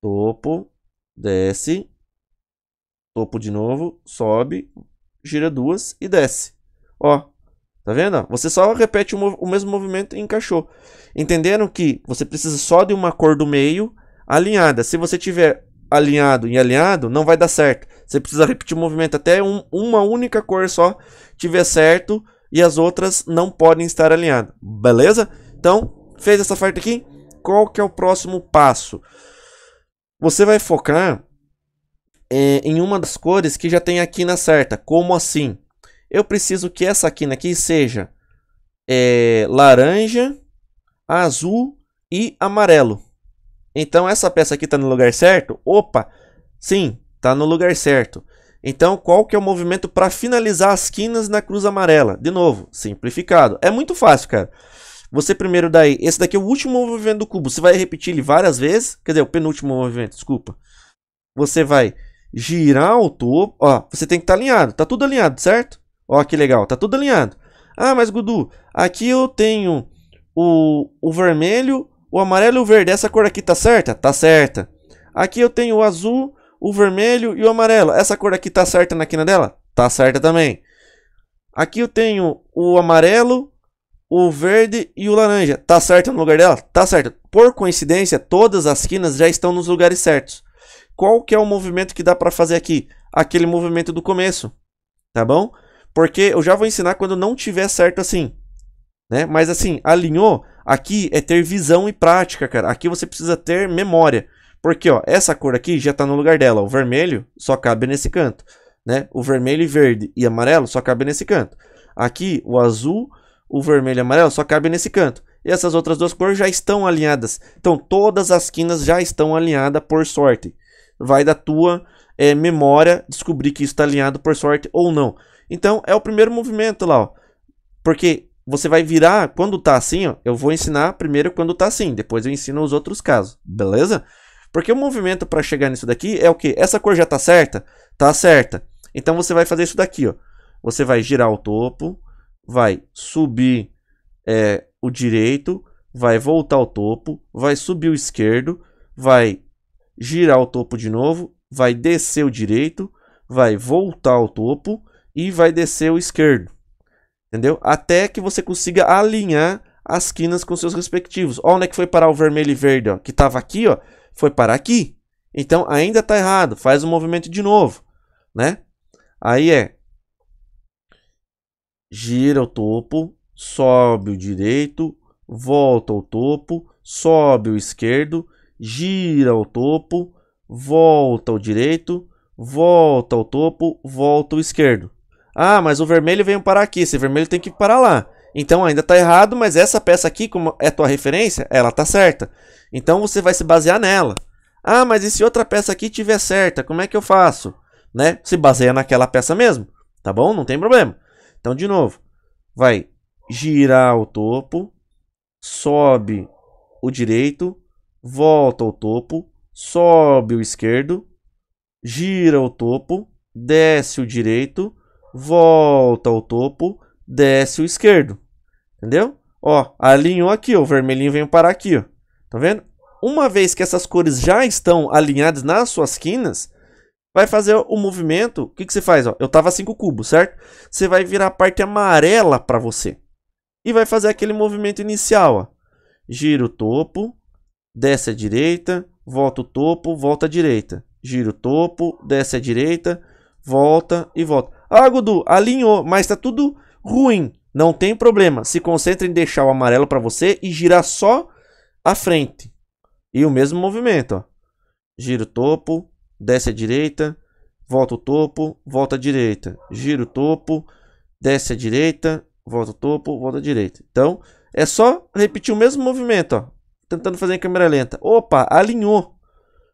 topo, desce, Topo de novo, sobe, gira duas e desce. Ó, tá vendo? Você só repete o, o mesmo movimento e encaixou. Entenderam que você precisa só de uma cor do meio alinhada. Se você tiver alinhado e alinhado, não vai dar certo. Você precisa repetir o movimento até um, uma única cor só tiver certo e as outras não podem estar alinhadas. Beleza? Então, fez essa parte aqui? Qual que é o próximo passo? Você vai focar é, em uma das cores que já tem a quina certa. Como assim? Eu preciso que essa quina aqui seja é, laranja, azul e amarelo. Então essa peça aqui está no lugar certo? Opa, sim, está no lugar certo. Então, qual que é o movimento para finalizar as quinas na cruz amarela? De novo, simplificado. É muito fácil, cara. Você primeiro daí, esse daqui é o último movimento do cubo. Você vai repetir ele várias vezes, quer dizer, o penúltimo movimento, desculpa. Você vai girar o topo, ó, você tem que estar tá alinhado. Tá tudo alinhado, certo? Ó, que legal, tá tudo alinhado. Ah, mas Gudu, aqui eu tenho o, o vermelho, o amarelo e o verde. Essa cor aqui tá certa? Tá certa. Aqui eu tenho o azul, o vermelho e o amarelo. Essa cor aqui tá certa na quina dela? Tá certa também. Aqui eu tenho o amarelo, o verde e o laranja. Tá certo no lugar dela? Tá certo. Por coincidência, todas as quinas já estão nos lugares certos qual que é o movimento que dá para fazer aqui? Aquele movimento do começo, tá bom? Porque eu já vou ensinar quando não tiver certo assim, né? Mas assim, alinhou, aqui é ter visão e prática, cara. Aqui você precisa ter memória. Porque, ó, essa cor aqui já tá no lugar dela. O vermelho só cabe nesse canto, né? O vermelho e verde e amarelo só cabe nesse canto. Aqui, o azul, o vermelho e amarelo só cabe nesse canto. E essas outras duas cores já estão alinhadas. Então, todas as quinas já estão alinhadas por sorte. Vai da tua é, memória descobrir que isso está alinhado por sorte ou não. Então, é o primeiro movimento lá, ó. Porque você vai virar quando tá assim, ó. Eu vou ensinar primeiro quando tá assim, depois eu ensino os outros casos, beleza? Porque o movimento para chegar nisso daqui é o que? Essa cor já tá certa? Tá certa. Então você vai fazer isso daqui, ó. Você vai girar o topo, vai subir é, o direito, vai voltar ao topo, vai subir o esquerdo, vai girar o topo de novo, vai descer o direito, vai voltar ao topo e vai descer o esquerdo. Entendeu? Até que você consiga alinhar as quinas com seus respectivos. Olha onde é que foi parar o vermelho e verde, ó, que estava aqui, ó, foi parar aqui. Então ainda está errado, faz o movimento de novo, né? Aí é gira o topo, sobe o direito, volta ao topo, sobe o esquerdo, gira ao topo, volta ao direito, volta ao topo, volta ao esquerdo. Ah, mas o vermelho veio parar aqui, esse vermelho tem que parar lá. Então ainda está errado, mas essa peça aqui, como é tua referência, ela está certa. Então você vai se basear nela. Ah, mas e se outra peça aqui tiver certa, como é que eu faço? Né? Se baseia naquela peça mesmo, tá bom? Não tem problema. Então, de novo, vai girar o topo, sobe o direito, volta ao topo, sobe o esquerdo, gira o topo, desce o direito, volta ao topo, desce o esquerdo. Entendeu? Ó, alinhou aqui, ó, o vermelhinho vem parar aqui, ó. Tá vendo? Uma vez que essas cores já estão alinhadas nas suas quinas, vai fazer o movimento. O que, que você faz? Ó? Eu tava 5 cubos, certo? Você vai virar a parte amarela para você. E vai fazer aquele movimento inicial. Ó. Gira o topo, desce à direita, volta o topo, volta à direita. Gira o topo, desce à direita, volta e volta. Ah, Gudu, alinhou, mas está tudo ruim. Não tem problema. Se concentra em deixar o amarelo para você e girar só a frente. E o mesmo movimento, ó. Gira o topo, desce à direita, volta o topo, volta à direita. Gira o topo, desce à direita, volta o topo, volta à direita. Então, é só repetir o mesmo movimento, ó tentando fazer em câmera lenta. Opa, alinhou.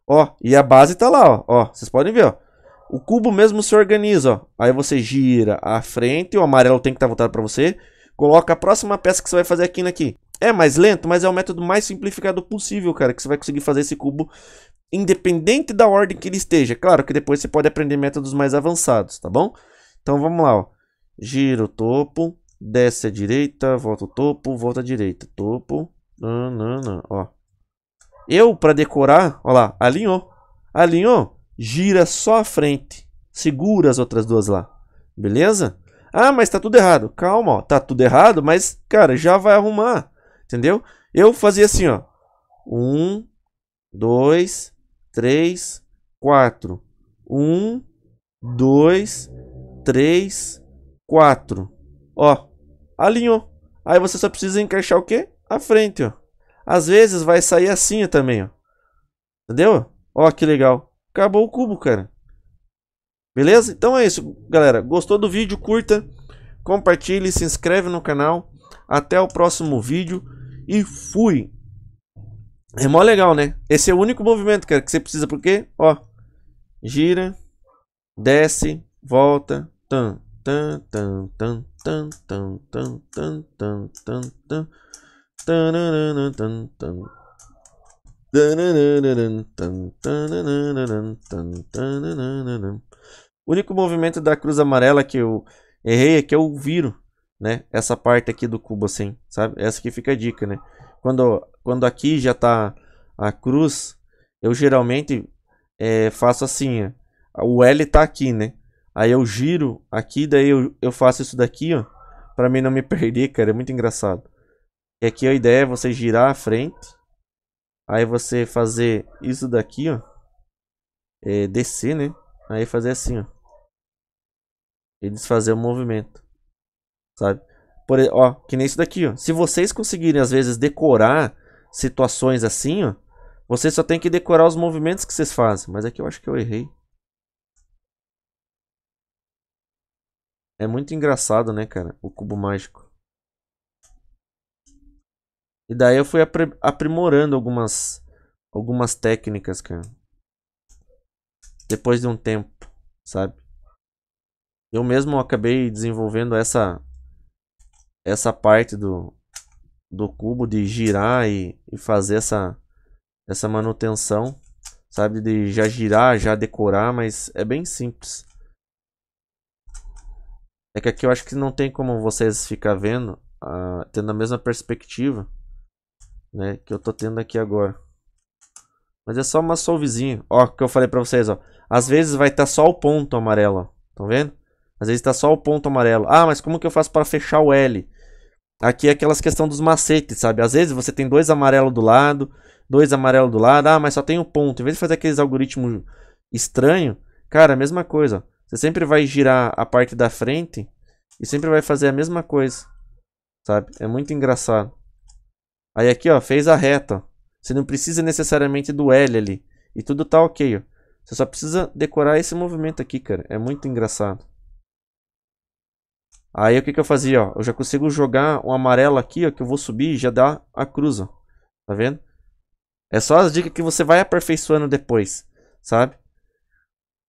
Ó, e a base tá lá, ó. vocês podem ver, ó. O cubo mesmo se organiza, ó. Aí você gira a frente, o amarelo tem que estar tá voltado para você. Coloca a próxima peça que você vai fazer aqui naqui. É mais lento, mas é o método mais simplificado possível, cara, que você vai conseguir fazer esse cubo independente da ordem que ele esteja. Claro que depois você pode aprender métodos mais avançados, tá bom? Então vamos lá, ó. Gira o topo, desce a direita, volta o topo, volta a direita, topo, não, não, Ó. Eu, para decorar, ó lá, alinhou. Alinhou, gira só a frente. Segura as outras duas lá. Beleza? Ah, mas tá tudo errado. Calma, ó. Tá tudo errado, mas, cara, já vai arrumar. Entendeu? Eu fazia assim, ó. Um, dois, três, quatro. Um, dois, três, quatro. Ó, alinhou. Aí você só precisa encaixar o quê? à frente, ó. Às vezes vai sair assim também, ó. Entendeu? Ó, que legal. Acabou o cubo, cara. Beleza? Então é isso, galera. Gostou do vídeo? Curta, compartilhe, se inscreve no canal. Até o próximo vídeo e fui! É mó legal, né? Esse é o único movimento, cara, que você precisa, porque, ó, gira, desce, volta, tan, tan, tan, tan, tan, tan, tan, tan, tan, tan, tan. O único movimento da cruz amarela que eu errei é que eu viro, né? Essa parte aqui do cubo assim, sabe? Essa que fica a dica, né? Quando, quando aqui já tá a cruz, eu geralmente é, faço assim, ó. O L tá aqui, né? Aí eu giro aqui, daí eu, eu faço isso daqui, ó. Pra mim não me perder, cara. É muito engraçado. E aqui a ideia é você girar a frente. Aí você fazer isso daqui, ó. É, descer, né? Aí fazer assim, ó. E desfazer o movimento. Sabe? Por, ó, que nem isso daqui, ó. Se vocês conseguirem, às vezes, decorar situações assim, ó. Vocês só tem que decorar os movimentos que vocês fazem. Mas aqui eu acho que eu errei. É muito engraçado, né, cara? O cubo mágico. E daí eu fui aprimorando algumas, algumas técnicas, cara. Depois de um tempo, sabe? Eu mesmo acabei desenvolvendo essa essa parte do, do cubo de girar e, e fazer essa, essa manutenção, sabe? De já girar, já decorar, mas é bem simples. É que aqui eu acho que não tem como vocês ficar vendo, uh, tendo a mesma perspectiva né, que eu tô tendo aqui agora. Mas é só uma solvezinha, ó, que eu falei pra vocês, ó. Às vezes vai estar tá só o ponto amarelo, estão vendo? Às vezes está só o ponto amarelo. Ah, mas como que eu faço para fechar o L? Aqui é aquelas questão dos macetes, sabe? Às vezes você tem dois amarelos do lado, dois amarelos do lado, ah, mas só tem um ponto. Em vez de fazer aqueles algoritmos estranho, cara, a mesma coisa. Você sempre vai girar a parte da frente e sempre vai fazer a mesma coisa, sabe? É muito engraçado. Aí aqui, ó, fez a reta. Ó. Você não precisa necessariamente do L ali. E tudo tá ok, ó. Você só precisa decorar esse movimento aqui, cara. É muito engraçado. Aí o que, que eu fazia, ó. Eu já consigo jogar um amarelo aqui, ó. Que eu vou subir e já dá a cruz, ó. Tá vendo? É só as dicas que você vai aperfeiçoando depois, sabe?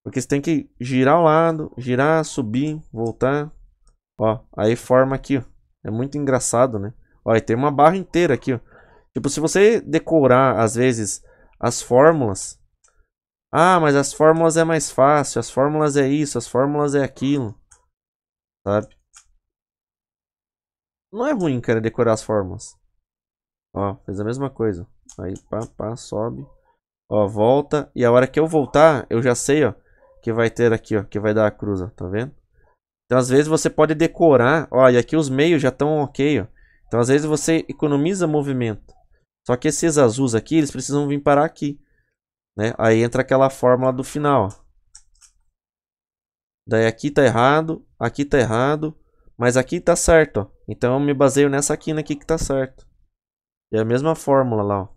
Porque você tem que girar o lado, girar, subir, voltar. Ó, aí forma aqui, ó. É muito engraçado, né? Olha, tem uma barra inteira aqui, ó. Tipo, se você decorar, às vezes, as fórmulas. Ah, mas as fórmulas é mais fácil, as fórmulas é isso, as fórmulas é aquilo. Sabe? Não é ruim, cara, decorar as fórmulas. Ó, fez a mesma coisa. Aí, pá, pá, sobe. Ó, volta. E a hora que eu voltar, eu já sei, ó, que vai ter aqui, ó, que vai dar a cruz, ó, tá vendo? Então, às vezes, você pode decorar. Ó, e aqui os meios já estão ok, ó. Então, às vezes, você economiza movimento. Só que esses azuis aqui, eles precisam vir parar aqui. Né? Aí entra aquela fórmula do final. Ó. Daí aqui tá errado, aqui tá errado, mas aqui tá certo. Ó. Então eu me baseio nessa quina aqui que tá certo. É a mesma fórmula lá. Ó.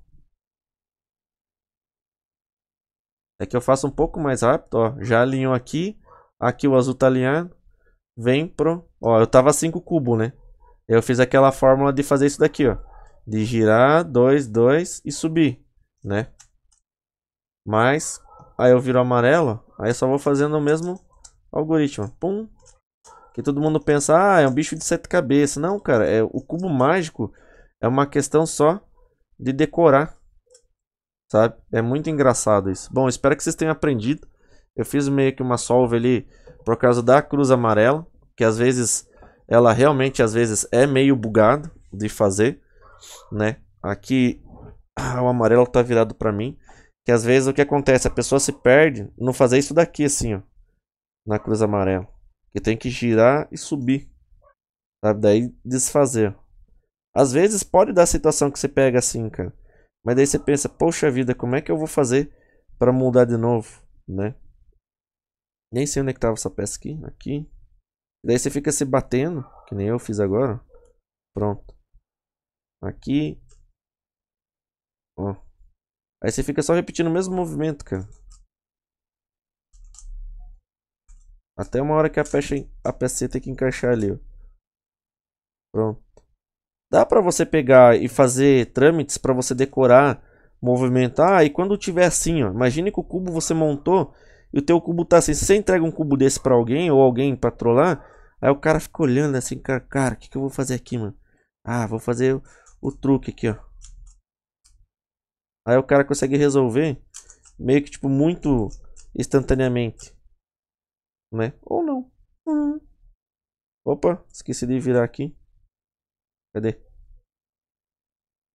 É que eu faço um pouco mais rápido, ó. Já alinhou aqui. Aqui o azul tá alinhado. Vem pro... Ó, eu tava 5 cubo, né? Eu fiz aquela fórmula de fazer isso daqui, ó. De girar, 2, 2 e subir, né? Mas, aí eu viro amarelo, aí eu só vou fazendo o mesmo algoritmo. Pum. Que todo mundo pensa, ah, é um bicho de sete cabeças. Não, cara, é, o cubo mágico é uma questão só de decorar. Sabe? É muito engraçado isso. Bom, espero que vocês tenham aprendido. Eu fiz meio que uma solve ali por causa da cruz amarela, que às vezes ela realmente às vezes é meio bugado de fazer, né? Aqui ah, o amarelo tá virado para mim, que às vezes o que acontece, a pessoa se perde não fazer isso daqui assim, ó, na cruz amarela, que tem que girar e subir. Sabe? Daí desfazer. Às vezes pode dar situação que você pega assim, cara. Mas daí você pensa, poxa vida, como é que eu vou fazer para mudar de novo, né? Nem sei onde é que tava essa peça aqui, aqui. Daí você fica se batendo, que nem eu fiz agora. Pronto. Aqui. Ó. Aí você fica só repetindo o mesmo movimento, cara. Até uma hora que a peça, a peça tem que encaixar ali, ó. Pronto. Dá pra você pegar e fazer trâmites pra você decorar, movimentar. E quando tiver assim, ó. Imagine que o cubo você montou e o teu cubo tá assim. Se você entrega um cubo desse para alguém ou alguém pra trollar, aí o cara fica olhando assim, cara, cara, o que, que eu vou fazer aqui, mano? Ah, vou fazer o, o truque aqui, ó. Aí o cara consegue resolver meio que, tipo, muito instantaneamente. Né? Ou não. Hum. Opa, esqueci de virar aqui. Cadê?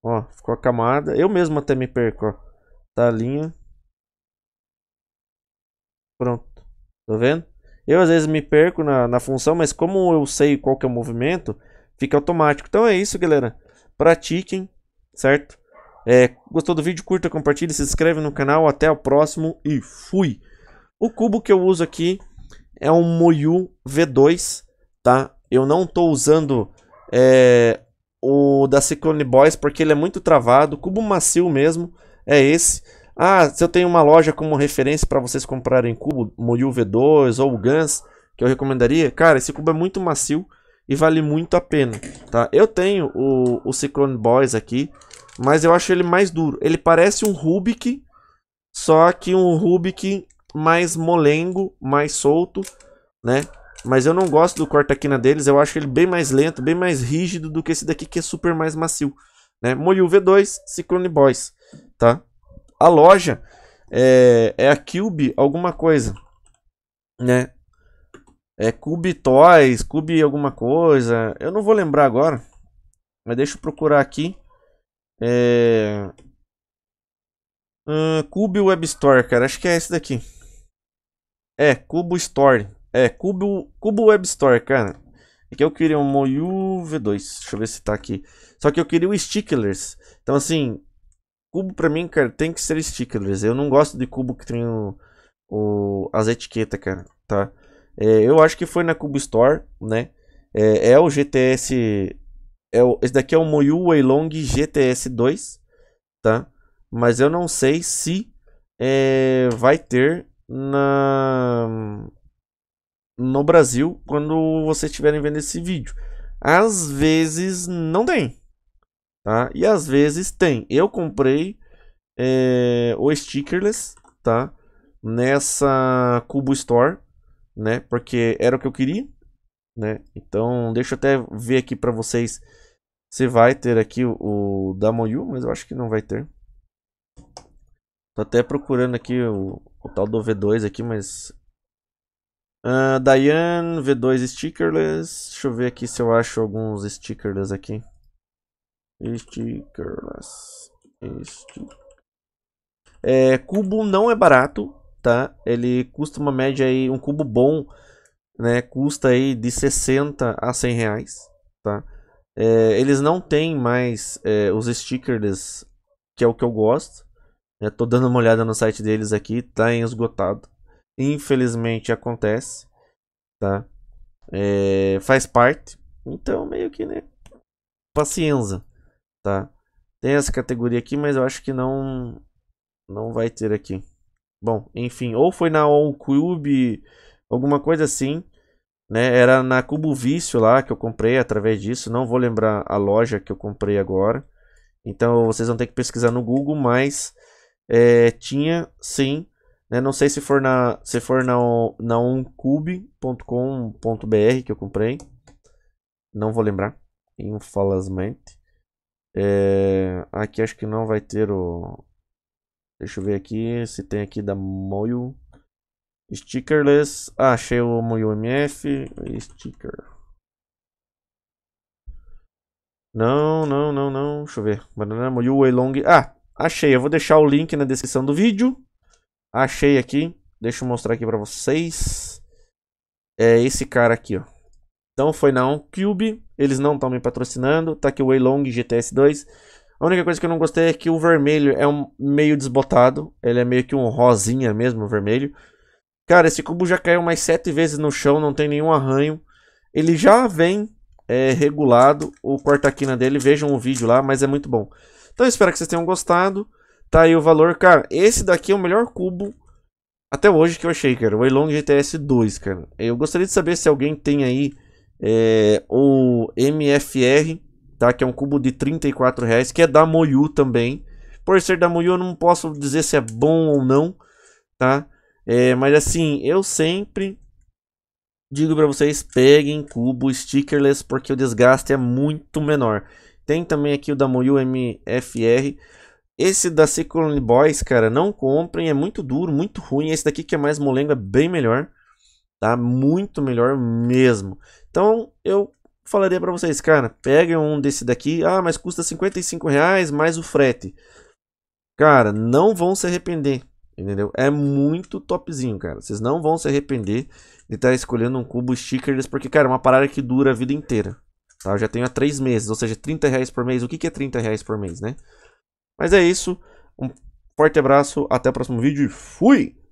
Ó, ficou a camada. Eu mesmo até me perco, ó. Tá a linha. Pronto. Tá vendo? Eu às vezes me perco na, na função, mas como eu sei qual que é o movimento, fica automático. Então é isso, galera. Pratiquem, certo? É, gostou do vídeo? Curta, compartilha, se inscreve no canal. Até o próximo e fui! O cubo que eu uso aqui é um Moyu V2, tá? Eu não tô usando é, o da Ciclone Boys porque ele é muito travado. O cubo macio mesmo é esse. Ah, se eu tenho uma loja como referência para vocês comprarem cubo, Moyu V2 ou Guns, que eu recomendaria, cara, esse cubo é muito macio e vale muito a pena, tá? Eu tenho o, o Cyclone Boys aqui, mas eu acho ele mais duro. Ele parece um Rubik, só que um Rubik mais molengo, mais solto, né? Mas eu não gosto do corta-quina deles, eu acho ele bem mais lento, bem mais rígido do que esse daqui que é super mais macio, né? Moyu V2, Cyclone Boys, tá? a loja é, é a Cube alguma coisa, né? É Cube Toys, Cube alguma coisa. Eu não vou lembrar agora. Mas deixa eu procurar aqui. É... Uh, Cube Web Store, cara. Acho que é esse daqui. É, Cubo Store. É, Cubo, Cubo Web Store, cara. É que eu queria um Moyu V2. Deixa eu ver se tá aqui. Só que eu queria o Sticklers. Então, assim, Cubo pra mim, cara, tem que ser stickers. Eu não gosto de cubo que tem o, o as etiquetas, cara, tá? É, eu acho que foi na Cubo Store, né? É, é o GTS... É o, esse daqui é o Moyu Weilong GTS 2, tá? Mas eu não sei se é, vai ter na no Brasil quando vocês estiverem vendo esse vídeo. Às vezes não tem, tá? E às vezes tem. Eu comprei é, o stickerless, tá? Nessa Cubo Store, né? Porque era o que eu queria, né? Então, deixa eu até ver aqui para vocês se vai ter aqui o, o Damoyu, mas eu acho que não vai ter. Tô até procurando aqui o, o tal do V2 aqui, mas... Uh, Dayan, V2 stickerless. Deixa eu ver aqui se eu acho alguns stickerless aqui. Stickers. É, cubo não é barato, tá? Ele custa uma média aí, um cubo bom, né? Custa aí de 60 a 100 reais, tá? É, eles não têm mais é, os stickers, que é o que eu gosto. estou Tô dando uma olhada no site deles aqui, tá em esgotado. Infelizmente acontece, tá? É, faz parte. Então, meio que, né? Paciência tá? Tem essa categoria aqui, mas eu acho que não não vai ter aqui. Bom, enfim, ou foi na OnCube, alguma coisa assim, né? Era na Cubo Vício lá que eu comprei através disso, não vou lembrar a loja que eu comprei agora. Então vocês vão ter que pesquisar no Google, mas é, tinha sim, né? Não sei se for na se for na na oncube.com.br que eu comprei. Não vou lembrar, infelizmente. É, aqui acho que não vai ter o... Deixa eu ver aqui se tem aqui da Moyo. Stickerless. Ah, achei o Moyo MF. Sticker. Não, não, não, não. Deixa eu ver. Banana Moyo Weilong. Ah, achei. Eu vou deixar o link na descrição do vídeo. Achei aqui. Deixa eu mostrar aqui pra vocês. É esse cara aqui, ó. Então foi na OnCube, eles não estão me patrocinando, tá aqui o Weilong GTS 2. A única coisa que eu não gostei é que o vermelho é um meio desbotado, ele é meio que um rosinha mesmo, vermelho. Cara, esse cubo já caiu mais sete vezes no chão, não tem nenhum arranho. Ele já vem é, regulado, o corta-quina dele, vejam o vídeo lá, mas é muito bom. Então espero que vocês tenham gostado, tá aí o valor. Cara, esse daqui é o melhor cubo até hoje que eu achei, cara, o Weilong GTS 2, cara. Eu gostaria de saber se alguém tem aí é, o MFR, tá? Que é um cubo de 34 reais, que é da Moyu também. Por ser da Moyu, eu não posso dizer se é bom ou não, tá? É, mas assim, eu sempre digo para vocês, peguem cubo stickerless, porque o desgaste é muito menor. Tem também aqui o da Moyu MFR. Esse da Cyclone Boys, cara, não comprem, é muito duro, muito ruim. Esse daqui que é mais molengo é bem melhor tá? Muito melhor mesmo. Então, eu falaria para vocês, cara, peguem um desse daqui, ah, mas custa 55 reais mais o frete. Cara, não vão se arrepender, entendeu? É muito topzinho, cara. Vocês não vão se arrepender de estar tá escolhendo um cubo stickerless, porque, cara, é uma parada que dura a vida inteira. Tá? Eu já tenho há 3 meses, ou seja, 30 reais por mês. O que, que é 30 reais por mês, né? Mas é isso. Um forte abraço, até o próximo vídeo e fui!